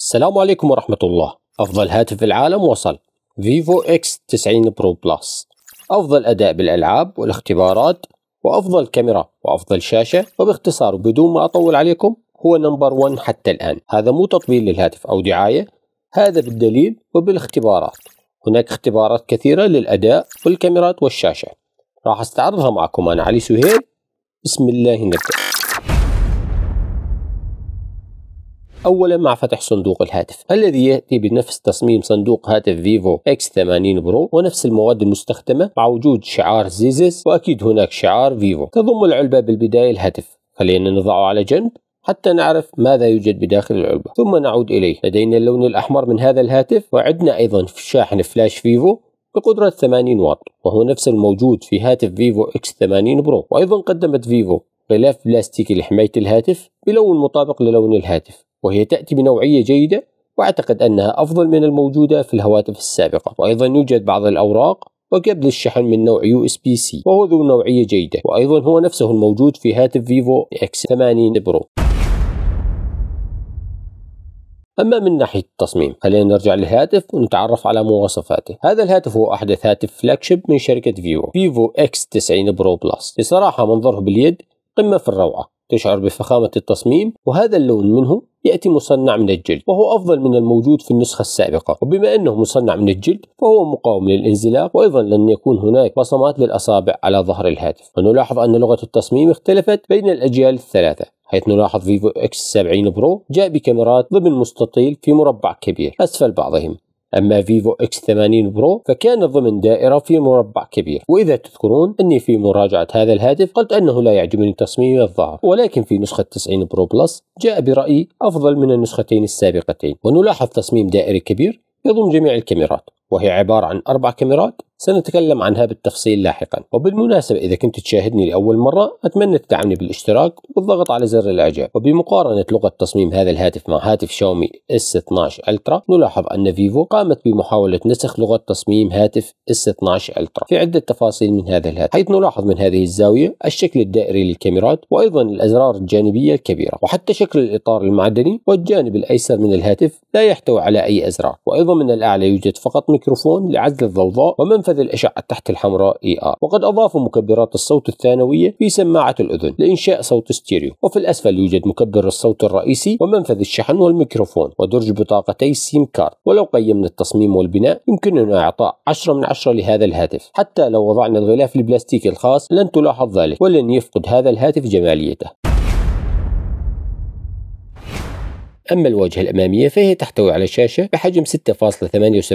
السلام عليكم ورحمة الله أفضل هاتف في العالم وصل فيفو إكس 90 برو بلس أفضل أداء بالألعاب والاختبارات وأفضل كاميرا وأفضل شاشة وباختصار بدون ما أطول عليكم هو نمبر 1 حتى الآن هذا مو تطبيل للهاتف أو دعاية هذا بالدليل وبالاختبارات هناك اختبارات كثيرة للأداء والكاميرات والشاشة راح استعرضها معكم أنا علي سهيل بسم الله نبدأ أولا مع فتح صندوق الهاتف الذي يأتي بنفس تصميم صندوق هاتف فيفو اكس 80 برو ونفس المواد المستخدمة مع وجود شعار زيزس وأكيد هناك شعار فيفو تضم العلبة بالبداية الهاتف خلينا نضعه على جنب حتى نعرف ماذا يوجد بداخل العلبة ثم نعود إليه لدينا اللون الأحمر من هذا الهاتف وعندنا أيضا شاحن فلاش فيفو بقدرة 80 واط وهو نفس الموجود في هاتف فيفو اكس 80 برو وأيضا قدمت فيفو غلاف بلاستيكي لحماية الهاتف بلون مطابق للون الهاتف وهي تأتي بنوعية جيدة وأعتقد أنها أفضل من الموجودة في الهواتف السابقة وأيضا يوجد بعض الأوراق وقبل الشحن من نوع يو اس بي سي وهو ذو نوعية جيدة وأيضا هو نفسه الموجود في هاتف فيفو اكس 80 برو أما من ناحية التصميم خلينا نرجع للهاتف ونتعرف على مواصفاته هذا الهاتف هو أحدث هاتف فلاجشيب من شركة فيفو فيفو اكس 90 برو بلس بصراحة منظره باليد قمة في الروعة تشعر بفخامة التصميم وهذا اللون منه يأتي مصنع من الجلد وهو أفضل من الموجود في النسخة السابقة وبما أنه مصنع من الجلد فهو مقاوم للانزلاق وأيضا لن يكون هناك بصمات للأصابع على ظهر الهاتف ونلاحظ أن لغة التصميم اختلفت بين الأجيال الثلاثة حيث نلاحظ فيفو اكس 70 برو جاء بكاميرات ضمن مستطيل في مربع كبير أسفل بعضهم أما فيفو اكس 80 برو فكان ضمن دائرة في مربع كبير وإذا تذكرون أني في مراجعة هذا الهاتف قلت أنه لا يعجبني تصميم الظهر ولكن في نسخة 90 برو بلس جاء برأيي أفضل من النسختين السابقتين ونلاحظ تصميم دائري كبير يضم جميع الكاميرات وهي عبارة عن أربع كاميرات سنتكلم عنها بالتفصيل لاحقا وبالمناسبة إذا كنت تشاهدني لأول مرة أتمنى تدعمني بالاشتراك والضغط على زر الإعجاب وبمقارنة لغة تصميم هذا الهاتف مع هاتف شاومي S12 ألترا نلاحظ أن فيفو قامت بمحاولة نسخ لغة تصميم هاتف S12 ألترا في عدة تفاصيل من هذا الهاتف حيث نلاحظ من هذه الزاوية الشكل الدائري للكاميرات وأيضا الأزرار الجانبية الكبيرة وحتى شكل الإطار المعدني والجانب الأيسر من الهاتف لا يحتوي على أي أزرار وأيضا من الأعلى يوجد فقط ميكروفون لعزل الضوضاء ومن منفذ الأشعة تحت الحمراء اي e ار وقد أضافوا مكبرات الصوت الثانوية في سماعة الأذن لإنشاء صوت ستيريو وفي الأسفل يوجد مكبر الصوت الرئيسي ومنفذ الشحن والميكروفون ودرج بطاقتي السيم كارد ولو قيمنا التصميم والبناء يمكننا إعطاء 10 من 10 لهذا الهاتف حتى لو وضعنا الغلاف البلاستيكي الخاص لن تلاحظ ذلك ولن يفقد هذا الهاتف جماليته أما الواجهة الأمامية فهي تحتوي على شاشة بحجم 6.78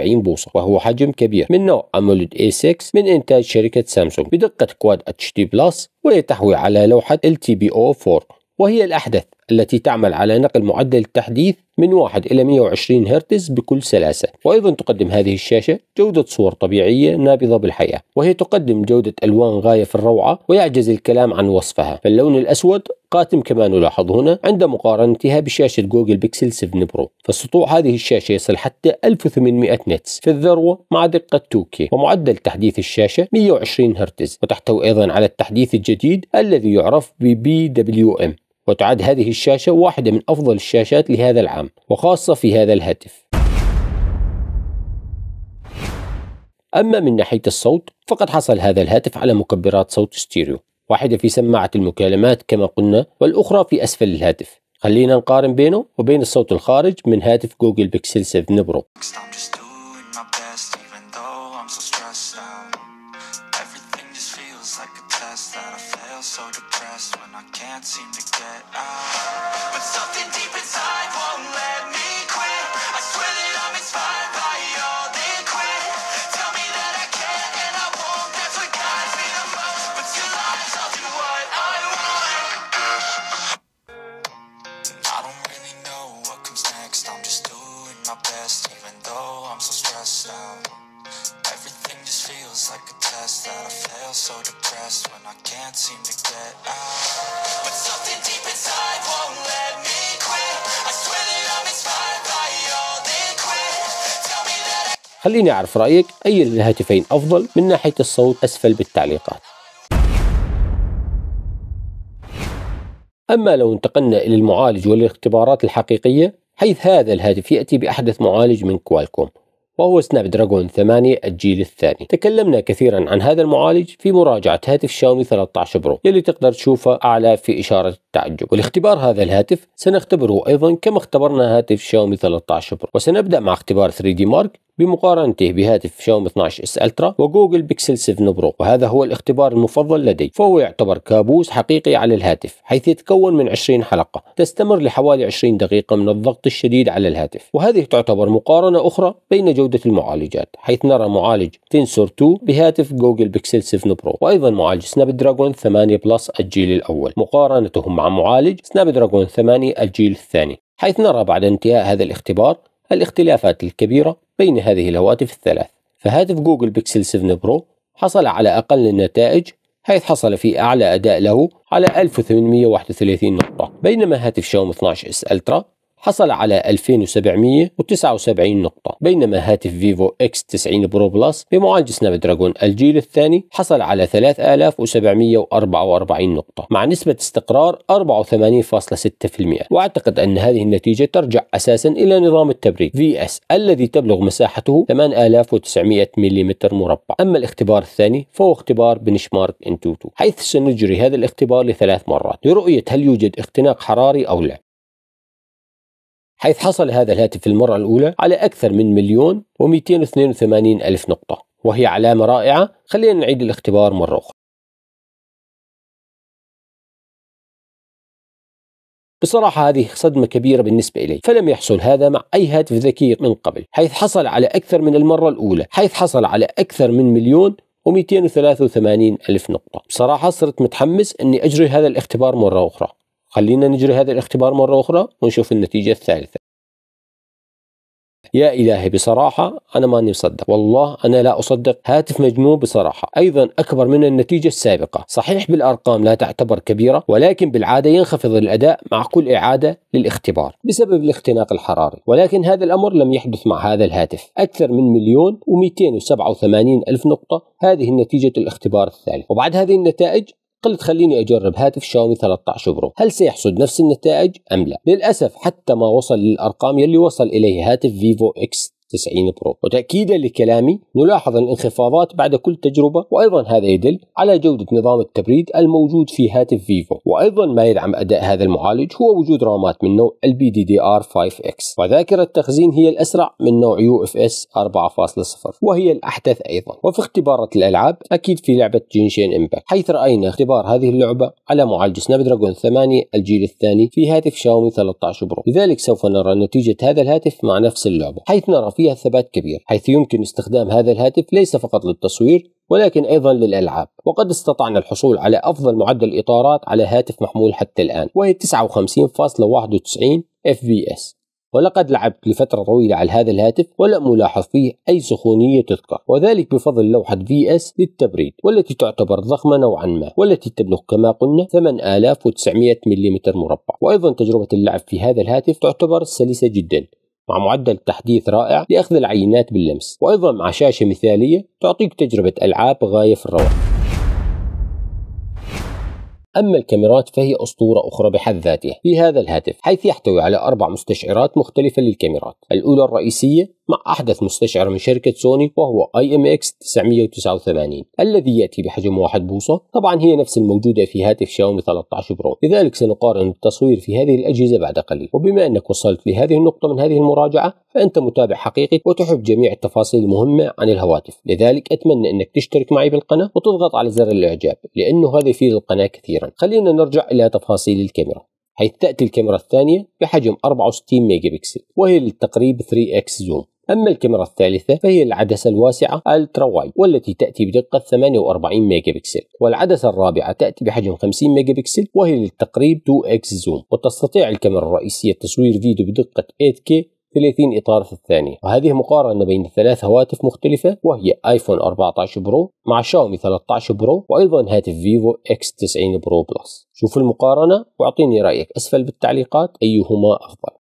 بوصة وهو حجم كبير من نوع AMOLED a A6 من إنتاج شركة سامسونج بدقة كواد اتش دي بلس وهي تحوي على لوحة LTPO 4 وهي الأحدث التي تعمل على نقل معدل التحديث من 1 إلى 120 هرتز بكل سلاسة وأيضا تقدم هذه الشاشة جودة صور طبيعية نابضة بالحياة وهي تقدم جودة ألوان غاية في الروعة ويعجز الكلام عن وصفها فاللون الأسود قاتم كما نلاحظ هنا عند مقارنتها بشاشة جوجل بيكسل 7 برو فسطوع هذه الشاشة يصل حتى 1800 نتس في الذروة مع دقة 2K ومعدل تحديث الشاشة 120 هرتز وتحتوي أيضا على التحديث الجديد الذي يعرف ب BWM وتعد هذه الشاشة واحدة من أفضل الشاشات لهذا العام وخاصة في هذا الهاتف أما من ناحية الصوت فقد حصل هذا الهاتف على مكبرات صوت ستيريو واحدة في سماعة المكالمات كما قلنا والأخرى في أسفل الهاتف خلينا نقارن بينه وبين الصوت الخارج من هاتف جوجل بيكسل 7 برو so depressed when I can't seem to get out. But something deep inside won't let me quit. I swear that I'm inspired by all they quit. Tell me that I... خليني أعرف رأيك أي الهاتفين أفضل من ناحية الصوت أسفل بالتعليقات أما لو انتقلنا إلى المعالج والاختبارات الحقيقية حيث هذا الهاتف يأتي بأحدث معالج من كوالكوم وهو سناب دراجون 8 الجيل الثاني تكلمنا كثيرا عن هذا المعالج في مراجعة هاتف شاومي 13 برو يلي تقدر تشوفه أعلى في إشارة التعجب والاختبار هذا الهاتف سنختبره أيضا كما اختبرنا هاتف شاومي 13 برو وسنبدأ مع اختبار 3 دي Mark بمقارنته بهاتف شاومي 12 اس الترا وجوجل بيكسل 7 برو وهذا هو الاختبار المفضل لدي فهو يعتبر كابوس حقيقي على الهاتف حيث يتكون من 20 حلقة تستمر لحوالي 20 دقيقة من الضغط الشديد على الهاتف وهذه تعتبر مقارنة أخرى بين جودة المعالجات حيث نرى معالج تنسور 2 بهاتف جوجل بيكسل 7 برو وأيضا معالج سناب دراجون 8 بلس الجيل الأول مقارنته مع معالج سناب دراجون 8 الجيل الثاني حيث نرى بعد انتهاء هذا الاختبار الاختلافات الكبيرة بين هذه الهواتف الثلاث فهاتف جوجل بيكسل 7 برو حصل على أقل النتائج حيث حصل في أعلى أداء له على 1831 نقطة بينما هاتف شاومي 12 اس الترا حصل على 2779 نقطة بينما هاتف فيفو اكس 90 برو بلس بمعالج سناب دراجون الجيل الثاني حصل على 3744 نقطة مع نسبة استقرار 84.6% واعتقد ان هذه النتيجة ترجع اساسا الى نظام التبريد في اس الذي تبلغ مساحته 8900 ملم مربع اما الاختبار الثاني فهو اختبار بنشمارك انتوتو حيث سنجري هذا الاختبار لثلاث مرات لرؤية هل يوجد اختناق حراري او لا حيث حصل هذا الهاتف في المرة الأولى على أكثر من مليون و282 ألف نقطة وهي علامة رائعة خلينا نعيد الاختبار مرة أخرى بصراحة هذه صدمة كبيرة بالنسبة إلي فلم يحصل هذا مع أي هاتف ذكي من قبل حيث حصل على أكثر من المرة الأولى حيث حصل على أكثر من مليون و283 ألف نقطة بصراحة صرت متحمس أني أجري هذا الاختبار مرة أخرى خلينا نجري هذا الاختبار مرة أخرى ونشوف النتيجة الثالثة يا إلهي بصراحة أنا ماني مصدق والله أنا لا أصدق هاتف مجنون بصراحة أيضا أكبر من النتيجة السابقة صحيح بالأرقام لا تعتبر كبيرة ولكن بالعادة ينخفض الأداء مع كل إعادة للاختبار بسبب الاختناق الحراري ولكن هذا الأمر لم يحدث مع هذا الهاتف أكثر من مليون و287 ألف نقطة هذه نتيجة الاختبار الثالث وبعد هذه النتائج قلت خليني أجرب هاتف شاومي 13 برو هل سيحصد نفس النتائج أم لا للأسف حتى ما وصل للأرقام يلي وصل إليه هاتف فيفو اكس 90 برو وتأكيدا لكلامي نلاحظ الانخفاضات بعد كل تجربة وأيضا هذا يدل على جودة نظام التبريد الموجود في هاتف فيفو وأيضا ما يدعم أداء هذا المعالج هو وجود رامات من نوع البي دي دي ار 5 اكس وذاكرة التخزين هي الأسرع من نوع يو اف اس 4.0 وهي الأحدث أيضا وفي اختبارات الألعاب أكيد في لعبة جينشين امباكت حيث رأينا اختبار هذه اللعبة على معالج سناب دراجون 8 الجيل الثاني في هاتف شاومي 13 برو لذلك سوف نرى نتيجة هذا الهاتف مع نفس اللعبة حيث نرى فيها ثبات كبير حيث يمكن استخدام هذا الهاتف ليس فقط للتصوير ولكن ايضا للالعاب وقد استطعنا الحصول على افضل معدل اطارات على هاتف محمول حتى الان وهي 59.91 اف بي اس ولقد لعبت لفترة طويلة على هذا الهاتف ولم ألاحظ فيه أي سخونية تذكر وذلك بفضل لوحة في اس للتبريد والتي تعتبر ضخمة نوعا ما والتي تبلغ كما قلنا 8900 ملم مربع وأيضا تجربة اللعب في هذا الهاتف تعتبر سلسة جدا مع معدل تحديث رائع لأخذ العينات باللمس وأيضا مع شاشة مثالية تعطيك تجربة ألعاب غاية في الروعة أما الكاميرات فهي أسطورة أخرى بحد ذاتها في هذا الهاتف حيث يحتوي على أربع مستشعرات مختلفة للكاميرات الأولى الرئيسية مع أحدث مستشعر من شركة سوني وهو اي ام اكس 989 الذي يأتي بحجم 1 بوصة طبعا هي نفس الموجودة في هاتف شاومي 13 برو لذلك سنقارن التصوير في هذه الأجهزة بعد قليل وبما أنك وصلت لهذه النقطة من هذه المراجعة فأنت متابع حقيقي وتحب جميع التفاصيل المهمة عن الهواتف لذلك أتمنى أنك تشترك معي بالقناة وتضغط على زر الإعجاب لأنه هذا يفيد القناة كثيرا خلينا نرجع إلى تفاصيل الكاميرا حيث تأتي الكاميرا الثانية بحجم 64 ميجا بكسل وهي للتقريب 3 اكس زوم أما الكاميرا الثالثة فهي العدسة الواسعة الترا وايد والتي تأتي بدقة 48 ميجا بكسل والعدسة الرابعة تأتي بحجم 50 ميجا بكسل وهي للتقريب 2x زوم وتستطيع الكاميرا الرئيسية تصوير فيديو بدقة 8K 30 إطار في الثانية وهذه مقارنة بين ثلاث هواتف مختلفة وهي آيفون 14 برو مع شاومي 13 برو وأيضا هاتف فيفو X 90 برو بلس شوفوا المقارنة واعطيني رأيك أسفل بالتعليقات أيهما أفضل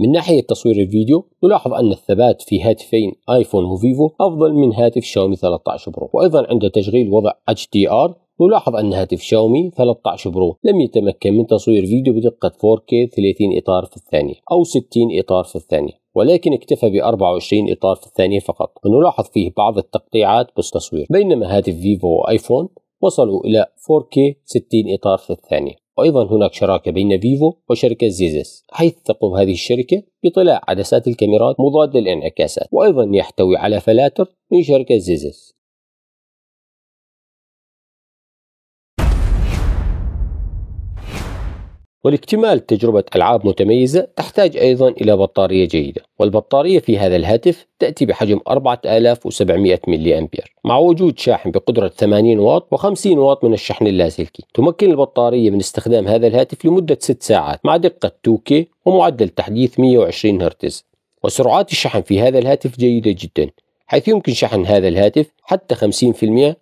من ناحية تصوير الفيديو نلاحظ أن الثبات في هاتفين آيفون وفيفو أفضل من هاتف شاومي 13 برو وأيضا عند تشغيل وضع HDR نلاحظ أن هاتف شاومي 13 برو لم يتمكن من تصوير فيديو بدقة 4K 30 إطار في الثانية أو 60 إطار في الثانية ولكن اكتفى ب 24 إطار في الثانية فقط ونلاحظ فيه بعض التقطيعات بالتصوير بينما هاتف فيفو وآيفون وصلوا إلى 4K 60 إطار في الثانية وأيضا هناك شراكة بين فيفو وشركة زيزس حيث تقوم هذه الشركة بطلاء عدسات الكاميرات مضادة للانعكاسات وأيضا يحتوي على فلاتر من شركة زيزس ولاكتمال تجربة ألعاب متميزة تحتاج أيضا إلى بطارية جيدة والبطارية في هذا الهاتف تأتي بحجم 4700 ملي أمبير مع وجود شاحن بقدرة 80 واط و50 واط من الشحن اللاسلكي تمكن البطارية من استخدام هذا الهاتف لمدة 6 ساعات مع دقة 2K ومعدل تحديث 120 هرتز وسرعات الشحن في هذا الهاتف جيدة جدا حيث يمكن شحن هذا الهاتف حتى 50%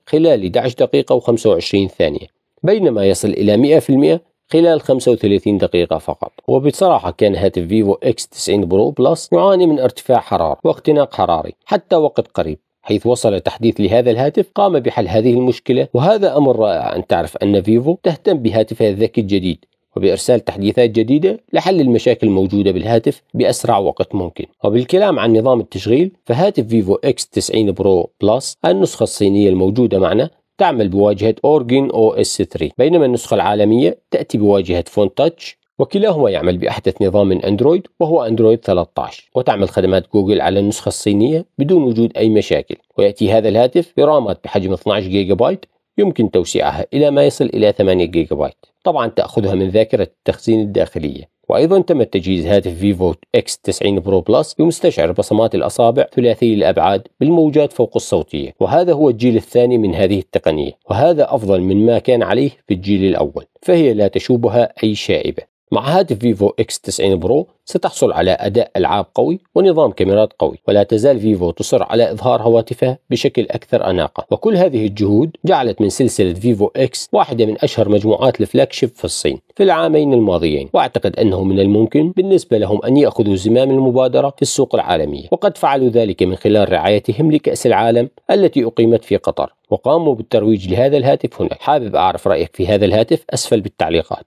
خلال 11 دقيقة و25 ثانية بينما يصل إلى 100% خلال 35 دقيقة فقط وبصراحة كان هاتف فيفو اكس 90 برو بلس يعاني من ارتفاع حرارة واختناق حراري حتى وقت قريب حيث وصل تحديث لهذا الهاتف قام بحل هذه المشكلة وهذا أمر رائع أن تعرف أن فيفو تهتم بهاتفها الذكي الجديد وبإرسال تحديثات جديدة لحل المشاكل الموجودة بالهاتف بأسرع وقت ممكن وبالكلام عن نظام التشغيل فهاتف فيفو X90 برو بلس النسخة الصينية الموجودة معنا تعمل بواجهة أورجن أو اس 3 بينما النسخة العالمية تأتي بواجهة فون تاتش وكلاهما يعمل بأحدث نظام من أندرويد وهو أندرويد 13 وتعمل خدمات جوجل على النسخة الصينية بدون وجود أي مشاكل ويأتي هذا الهاتف برامات بحجم 12 جيجا بايت يمكن توسيعها إلى ما يصل إلى 8 جيجا بايت طبعا تأخذها من ذاكرة التخزين الداخلية وأيضا تم تجهيز هاتف فيفو X90 برو بلس بمستشعر بصمات الأصابع ثلاثي الأبعاد بالموجات فوق الصوتية وهذا هو الجيل الثاني من هذه التقنية وهذا أفضل من ما كان عليه في الجيل الأول فهي لا تشوبها أي شائبة مع هاتف فيفو اكس 90 برو ستحصل على أداء ألعاب قوي ونظام كاميرات قوي ولا تزال فيفو تصر على إظهار هواتفها بشكل أكثر أناقة وكل هذه الجهود جعلت من سلسلة فيفو اكس واحدة من أشهر مجموعات الفلاكشيب في الصين في العامين الماضيين وأعتقد أنه من الممكن بالنسبة لهم أن يأخذوا زمام المبادرة في السوق العالمية وقد فعلوا ذلك من خلال رعايتهم لكأس العالم التي أقيمت في قطر وقاموا بالترويج لهذا الهاتف هناك حابب أعرف رأيك في هذا الهاتف أسفل بالتعليقات